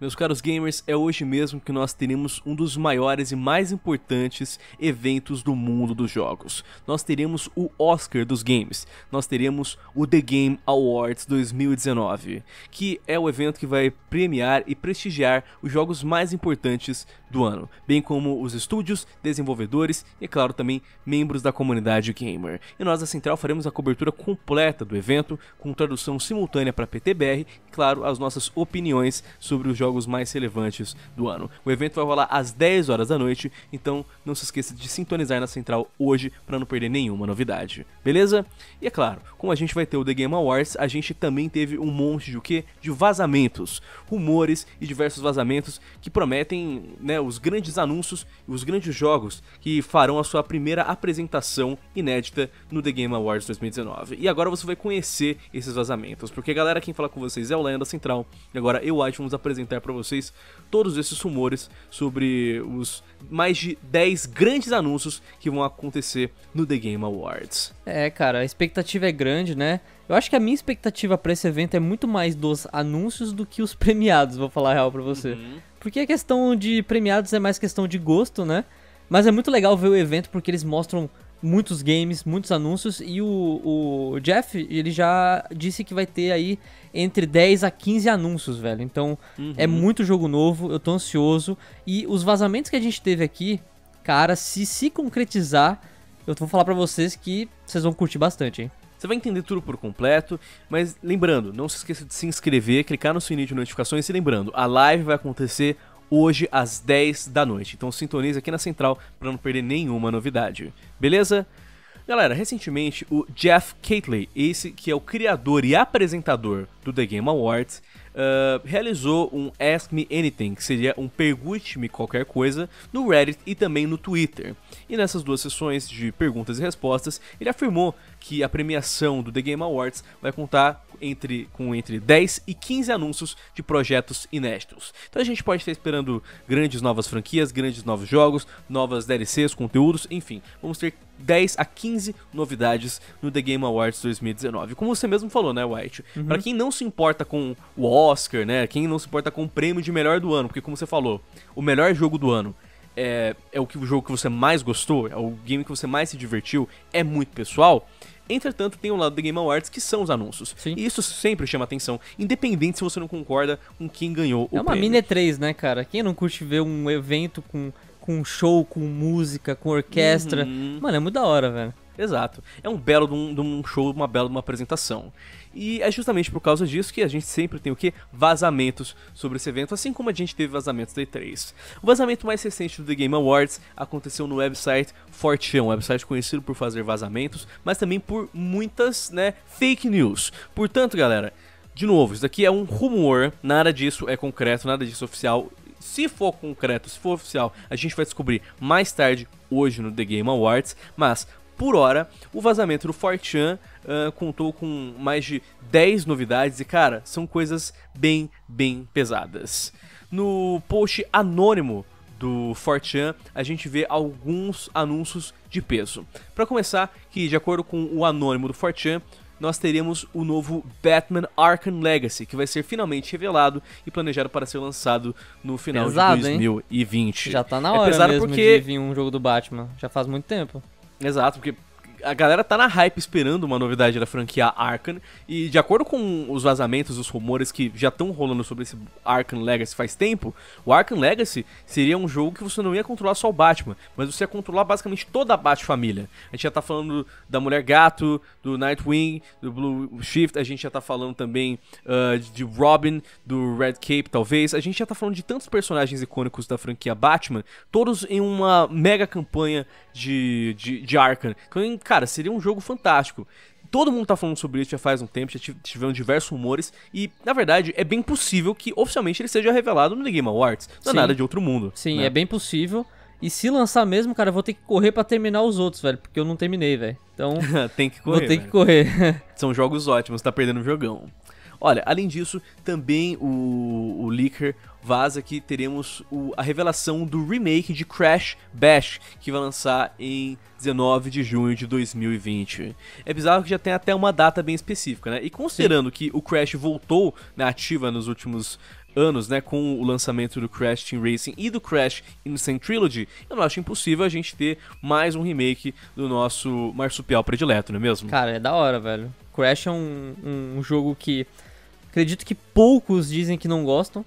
Meus caros gamers, é hoje mesmo que nós teremos um dos maiores e mais importantes eventos do mundo dos jogos. Nós teremos o Oscar dos games, nós teremos o The Game Awards 2019, que é o evento que vai premiar e prestigiar os jogos mais importantes do ano, bem como os estúdios, desenvolvedores e, é claro, também membros da comunidade gamer. E nós da Central faremos a cobertura completa do evento, com tradução simultânea para PTBR e, claro, as nossas opiniões sobre os jogos jogos mais relevantes do ano. O evento vai rolar às 10 horas da noite, então não se esqueça de sintonizar na central hoje para não perder nenhuma novidade, beleza? E é claro, como a gente vai ter o The Game Awards, a gente também teve um monte de o quê? De vazamentos, rumores e diversos vazamentos que prometem né, os grandes anúncios e os grandes jogos que farão a sua primeira apresentação inédita no The Game Awards 2019. E agora você vai conhecer esses vazamentos, porque galera, quem fala com vocês é o Lion da Central, e agora eu acho vamos apresentar mostrar para vocês todos esses rumores sobre os mais de 10 grandes anúncios que vão acontecer no The Game Awards. É, cara, a expectativa é grande, né? Eu acho que a minha expectativa para esse evento é muito mais dos anúncios do que os premiados, vou falar a real para você. Uhum. Porque a questão de premiados é mais questão de gosto, né? Mas é muito legal ver o evento porque eles mostram muitos games, muitos anúncios e o, o Jeff, ele já disse que vai ter aí entre 10 a 15 anúncios, velho. Então, é uhum. é muito jogo novo, eu tô ansioso e os vazamentos que a gente teve aqui, cara, se se concretizar, eu vou falar para vocês que vocês vão curtir bastante, hein. Você vai entender tudo por completo, mas lembrando, não se esqueça de se inscrever, clicar no sininho de notificações e lembrando, a live vai acontecer hoje às 10 da noite. Então sintonize aqui na Central para não perder nenhuma novidade. Beleza? Galera, recentemente o Jeff Catley, esse que é o criador e apresentador do The Game Awards, ah, realizou um Ask Me Anything, que seria um Pergunte-me Qualquer Coisa, no Reddit e também no Twitter. E nessas duas sessões de perguntas e respostas, ele afirmou que a premiação do The Game Awards vai contar entre, com entre 10 e 15 anúncios de projetos inéditos. Então a gente pode estar esperando grandes novas franquias, grandes novos jogos, novas DLCs, conteúdos, enfim. Vamos ter 10 a 15 novidades no The Game Awards 2019. Como você mesmo falou, né, White? Uhum. Para quem não se importa com o Oscar, né? Quem não se importa com o prêmio de melhor do ano, porque como você falou, o melhor jogo do ano é, é o, que, o jogo que você mais gostou, é o game que você mais se divertiu, é muito pessoal. Entretanto, tem o um lado do Game Awards que são os anúncios. Sim. E isso sempre chama atenção, independente se você não concorda com quem ganhou é o prêmio. É uma mini 3, né, cara? Quem não curte ver um evento com com show, com música, com orquestra. Uhum. Mano, é muito da hora, velho. Exato. É um belo de um, de um show, uma bela de uma apresentação. E é justamente por causa disso que a gente sempre tem o que? Vazamentos sobre esse evento, assim como a gente teve vazamentos da E3. O vazamento mais recente do The Game Awards aconteceu no website 4 um website conhecido por fazer vazamentos, mas também por muitas, né, fake news. Portanto, galera, de novo, isso daqui é um rumor, nada disso é concreto, nada disso é oficial se for concreto, se for oficial, a gente vai descobrir mais tarde, hoje no The Game Awards. Mas, por hora, o vazamento do Fortran uh, contou com mais de 10 novidades e, cara, são coisas bem, bem pesadas. No post anônimo do Fortran, a gente vê alguns anúncios de peso. Para começar, que de acordo com o anônimo do Fortran, nós teremos o novo Batman Arkham Legacy, que vai ser finalmente revelado e planejado para ser lançado no final pesado, de 2020. Hein? Já tá na hora é mesmo porque... de vir um jogo do Batman, já faz muito tempo. Exato, porque a galera tá na hype esperando uma novidade da franquia Arkhan. e de acordo com os vazamentos, os rumores que já estão rolando sobre esse Arkhan Legacy faz tempo, o Arkhan Legacy seria um jogo que você não ia controlar só o Batman, mas você ia controlar basicamente toda a Bat-família. A gente já tá falando da Mulher Gato, do Nightwing, do Blue Shift, a gente já tá falando também uh, de Robin, do Red Cape talvez, a gente já tá falando de tantos personagens icônicos da franquia Batman, todos em uma mega campanha de, de, de Arkane. Então, Cara, seria um jogo fantástico. Todo mundo tá falando sobre isso já faz um tempo, já tiveram diversos rumores, e na verdade é bem possível que oficialmente ele seja revelado no The Game Awards. Não é nada de outro mundo. Sim, né? é bem possível. E se lançar mesmo, cara, eu vou ter que correr para terminar os outros, velho, porque eu não terminei, velho. Então, tem que correr. Vou ter velho. que correr. São jogos ótimos, tá perdendo o jogão. Olha, além disso, também o, o Licker vaza que teremos o, a revelação do remake de Crash Bash, que vai lançar em 19 de junho de 2020. É bizarro que já tem até uma data bem específica, né? E considerando Sim. que o Crash voltou na né, ativa nos últimos anos, né, com o lançamento do Crash Team Racing e do Crash Instant Trilogy, eu não acho impossível a gente ter mais um remake do nosso marsupial predileto, não é mesmo? Cara, é da hora, velho. Crash é um, um jogo que acredito que poucos dizem que não gostam,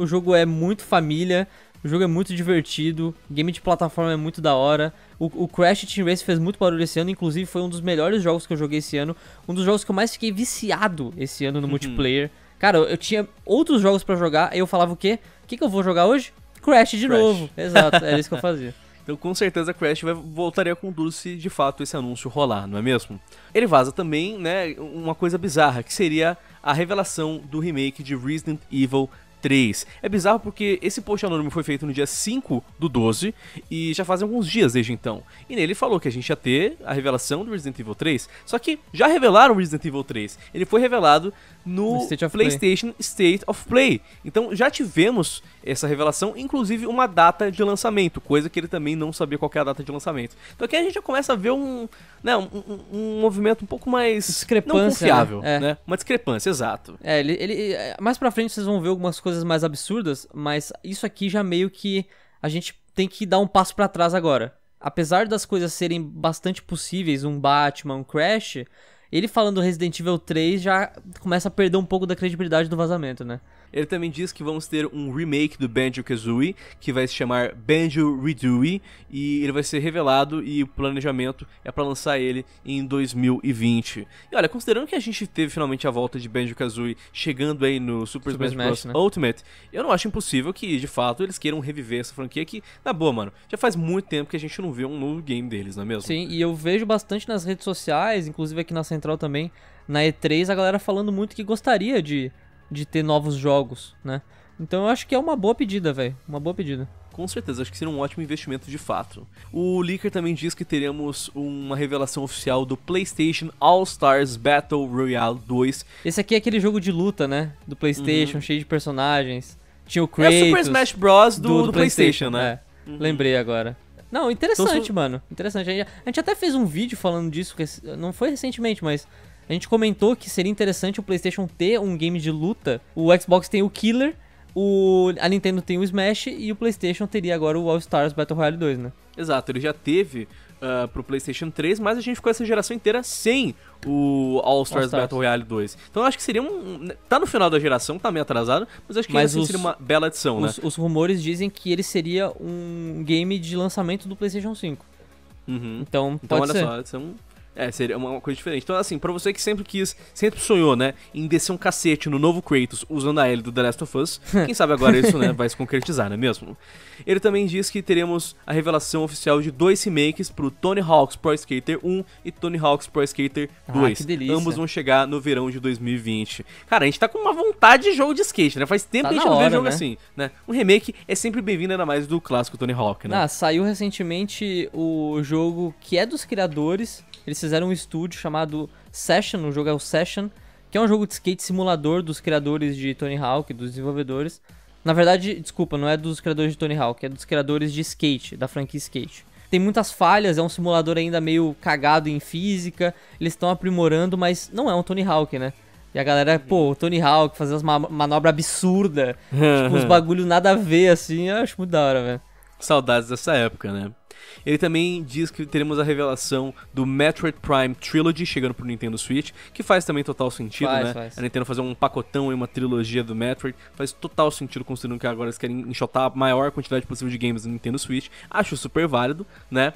o jogo é muito família, o jogo é muito divertido, game de plataforma é muito da hora. O, o, Crash Team Race fez muito barulho esse ano, inclusive foi um dos melhores jogos que eu joguei esse ano, um dos jogos que eu mais fiquei viciado esse ano no uhum. multiplayer. Cara, eu, tinha outros jogos para jogar, aí eu falava o quê? O que, que eu vou jogar hoje? Crash de Crash. novo. Exato, era isso que eu fazia. Então, com certeza, Crash vai, voltaria com tudo se de fato esse anúncio rolar, não é mesmo? Ele vaza também, né, uma coisa bizarra, que seria a revelação do remake de Resident Evil 3. É bizarro porque esse post anônimo foi feito no dia 5 do 12 e já faz alguns dias desde então. E nele falou que a gente ia ter a revelação do Resident Evil 3, só que já revelaram o Resident Evil 3. Ele foi revelado no, State PlayStation Play. State of Play. Então já tivemos essa revelação, inclusive uma data de lançamento, coisa que ele também não sabia qual era é a data de lançamento. Então aqui a gente já começa a ver um, né, um, um, movimento um pouco mais discrepância, não confiável, né? É. né? Uma discrepância, exato. É, ele, ele é, mais para frente vocês vão ver algumas coisas coisas mais absurdas, mas isso aqui já meio que a gente tem que dar um passo para trás agora. Apesar das coisas serem bastante possíveis, um Batman, um Crash, ele falando Resident Evil 3 já começa a perder um pouco da credibilidade do vazamento, né? Ele também diz que vamos ter um remake do Banjo-Kazooie, que vai se chamar Banjo Redooie, e ele vai ser revelado e o planejamento é para lançar ele em 2020. E olha, considerando que a gente teve finalmente a volta de Banjo-Kazooie chegando aí no Super, Super Smash, Bros. Né? Ultimate, eu não acho impossível que, de fato, eles queiram reviver essa franquia que, na boa, mano, já faz muito tempo que a gente não vê um novo game deles, não é mesmo? Sim, e eu vejo bastante nas redes sociais, inclusive aqui na Central Central também, na E3, a galera falando muito que gostaria de, de ter novos jogos, né? Então eu acho que é uma boa pedida, velho. Uma boa pedida. Com certeza, acho que seria um ótimo investimento de fato. O Leaker também diz que teremos uma revelação oficial do PlayStation All Stars Battle Royale 2. Esse aqui é aquele jogo de luta, né? Do PlayStation, uhum. cheio de personagens. Tinha o Kratos. É o Super Smash Bros. do, do, do PlayStation, PlayStation, né? É. Uhum. Lembrei agora. Não, então, interessante, então, mano. Interessante. A gente, a gente, até fez um vídeo falando disso, não foi recentemente, mas a gente comentou que seria interessante o PlayStation ter um game de luta. O Xbox tem o Killer, o, a Nintendo tem o Smash e o PlayStation teria agora o All Stars Battle Royale 2, né? Exato, ele já teve uh, pro PlayStation 3, mas a gente ficou essa geração inteira sem o All Stars, All Stars. Battle Royale 2. Então eu acho que seria um. Né, tá no final da geração, tá meio atrasado, mas acho que mas os, seria uma bela adição, os, né? Os rumores dizem que ele seria um game de lançamento do PlayStation 5. Uhum. Então, então, pode olha ser. só, isso é um é, seria uma coisa diferente. Então, assim, pra você que sempre quis, sempre sonhou, né, em descer um cacete no novo Kratos usando a L do The Last of Us, quem sabe agora isso, né, vai se concretizar, não é mesmo? Ele também diz que teremos a revelação oficial de dois remakes pro Tony Hawk's Pro Skater 1 e Tony Hawk's Pro Skater 2. Ah, que delícia. Ambos vão chegar no verão de 2020. Cara, a gente tá com uma vontade de jogo de skate, né? Faz tempo tá que a gente não hora, vê jogo né? assim, né? Um remake é sempre bem-vindo, ainda mais do clássico Tony Hawk, né? Ah, saiu recentemente o jogo que é dos criadores eles fizeram um estúdio chamado Session, o jogo é o Session, que é um jogo de skate simulador dos criadores de Tony Hawk, dos desenvolvedores. Na verdade, desculpa, não é dos criadores de Tony Hawk, é dos criadores de skate, da franquia skate. Tem muitas falhas, é um simulador ainda meio cagado em física, eles estão aprimorando, mas não é um Tony Hawk, né? E a galera, pô, Tony Hawk, fazer umas ma manobras absurdas, tipo, uns bagulho nada a ver, assim, eu acho muito da hora, velho. Saudades dessa época, né? Ele também diz que teremos a revelação do Metroid Prime Trilogy chegando pro Nintendo Switch, que faz também total sentido, faz, né? Faz. A Nintendo fazer um pacotão e uma trilogia do Metroid faz total sentido, considerando que agora eles querem enxotar a maior quantidade possível de games no Nintendo Switch. Acho super válido, né?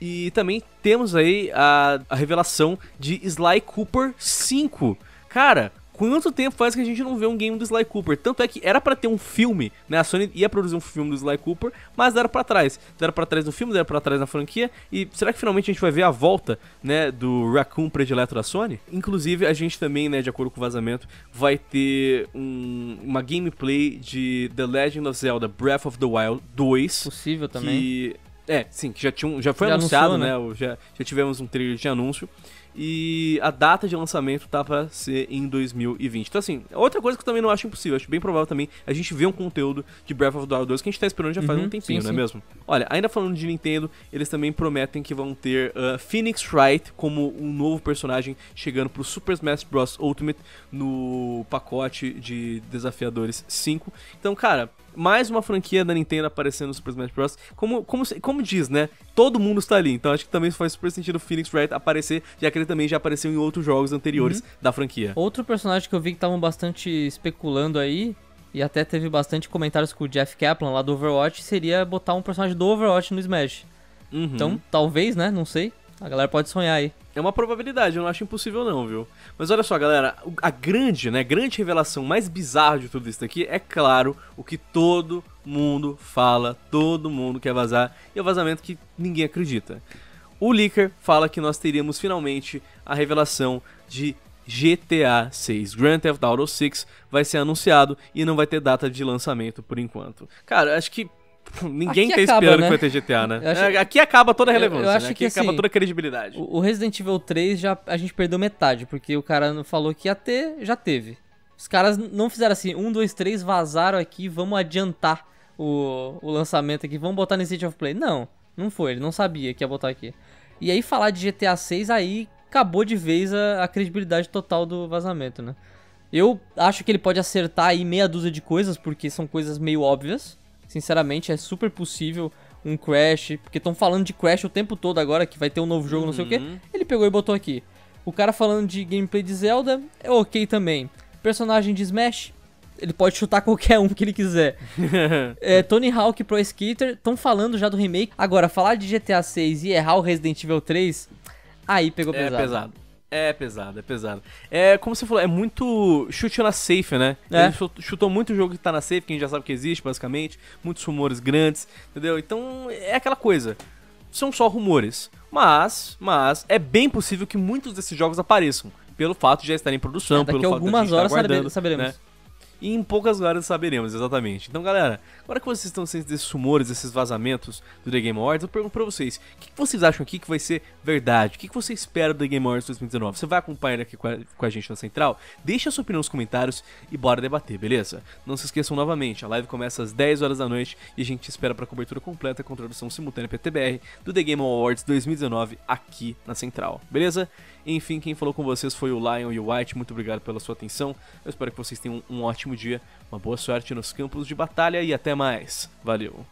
E também temos aí a, a revelação de Sly Cooper 5. Cara, Quanto tempo faz que a gente não vê um game do Sly Cooper? Tanto é que era para ter um filme, né? A Sony ia produzir um filme do Sly Cooper, mas era para trás. Era para trás no filme, era para trás na franquia. E será que finalmente a gente vai ver a volta, né, do Raccoon predileto da Sony? Inclusive, a gente também, né, de acordo com o vazamento, vai ter um, uma gameplay de The Legend of Zelda Breath of the Wild 2. Possível também. Que... É, sim, que já, tinha um, já foi já anunciado, anunciou, né? né? Já, já tivemos um trailer de anúncio. E a data de lançamento tá pra ser em 2020. Então, assim, é outra coisa que eu também não acho impossível, acho bem provável também a gente ver um conteúdo de Breath of the Wild 2 que a gente tá esperando já faz uhum, um tempinho, sim, não é sim. mesmo? Olha, ainda falando de Nintendo, eles também prometem que vão ter uh, Phoenix Wright como um novo personagem chegando pro Super Smash Bros. Ultimate no pacote de Desafiadores 5. Então, cara, mais uma franquia da Nintendo aparecendo no Super Smash Bros. Como, como, como diz, né? Todo mundo está ali. Então acho que também faz super sentido o Phoenix Wright aparecer, já que ele também já apareceu em outros jogos anteriores uhum. da franquia. Outro personagem que eu vi que estavam bastante especulando aí e até teve bastante comentários com o Jeff Kaplan lá do Overwatch, seria botar um personagem do Overwatch no Smash. Uhum. Então, talvez, né? Não sei. A galera pode sonhar aí. É uma probabilidade, eu não acho impossível não, viu? Mas olha só, galera, a grande, né, grande revelação mais bizarra de tudo isso aqui é, claro, o que todo mundo fala, todo mundo quer vazar, e é o vazamento que ninguém acredita. O Leaker fala que nós teríamos finalmente a revelação de GTA 6, Grand Theft Auto 6, vai ser anunciado e não vai ter data de lançamento por enquanto. Cara, acho que Ninguém aqui tá acaba, esperando né? que vai ter GTA, né? Acho... É, aqui acaba toda a relevância, eu, eu né? acho né? que, assim, acaba toda a credibilidade. O Resident Evil 3 já a gente perdeu metade, porque o cara não falou que ia ter, já teve. Os caras não fizeram assim, um, dois, três, vazaram aqui, vamos adiantar o, o lançamento aqui, vamos botar nesse State of Play. Não, não foi, ele não sabia que ia botar aqui. E aí falar de GTA 6 aí acabou de vez a, a credibilidade total do vazamento, né? Eu acho que ele pode acertar aí meia dúzia de coisas, porque são coisas meio óbvias. Sinceramente, é super possível um Crash, porque estão falando de Crash o tempo todo agora, que vai ter um novo jogo, uhum. não sei o que uhum. Ele pegou e botou aqui. O cara falando de gameplay de Zelda é ok também. Personagem de Smash, ele pode chutar qualquer um que ele quiser. é, Tony Hawk Pro Skater, estão falando já do remake. Agora, falar de GTA 6 e errar o Resident Evil 3, aí pegou pesado. É pesado. É pesado, é pesado. É como você falou, é muito chute na safe, né? É. Ele chutou muito o jogo que tá na safe, que a gente já sabe que existe, basicamente. Muitos rumores grandes, entendeu? Então é aquela coisa. São só rumores. Mas, mas, é bem possível que muitos desses jogos apareçam. Pelo fato de já estarem em produção, é, daqui pelo fato algumas de a gente tá horas saberemos. Né? E em poucas horas saberemos exatamente. Então, galera, agora que vocês estão sentindo esses rumores, esses vazamentos do The Game Awards, eu pergunto pra vocês: o que vocês acham aqui que vai ser verdade? O que você espera do The Game Awards 2019? Você vai acompanhar aqui com a, com a gente na central? Deixa a sua opinião nos comentários e bora debater, beleza? Não se esqueçam novamente: a live começa às 10 horas da noite e a gente espera pra cobertura completa com tradução simultânea PTBR do The Game Awards 2019 aqui na central, beleza? Enfim, quem falou com vocês foi o Lion e o White. Muito obrigado pela sua atenção. Eu espero que vocês tenham um ótimo dia, uma boa sorte nos campos de batalha e até mais. Valeu!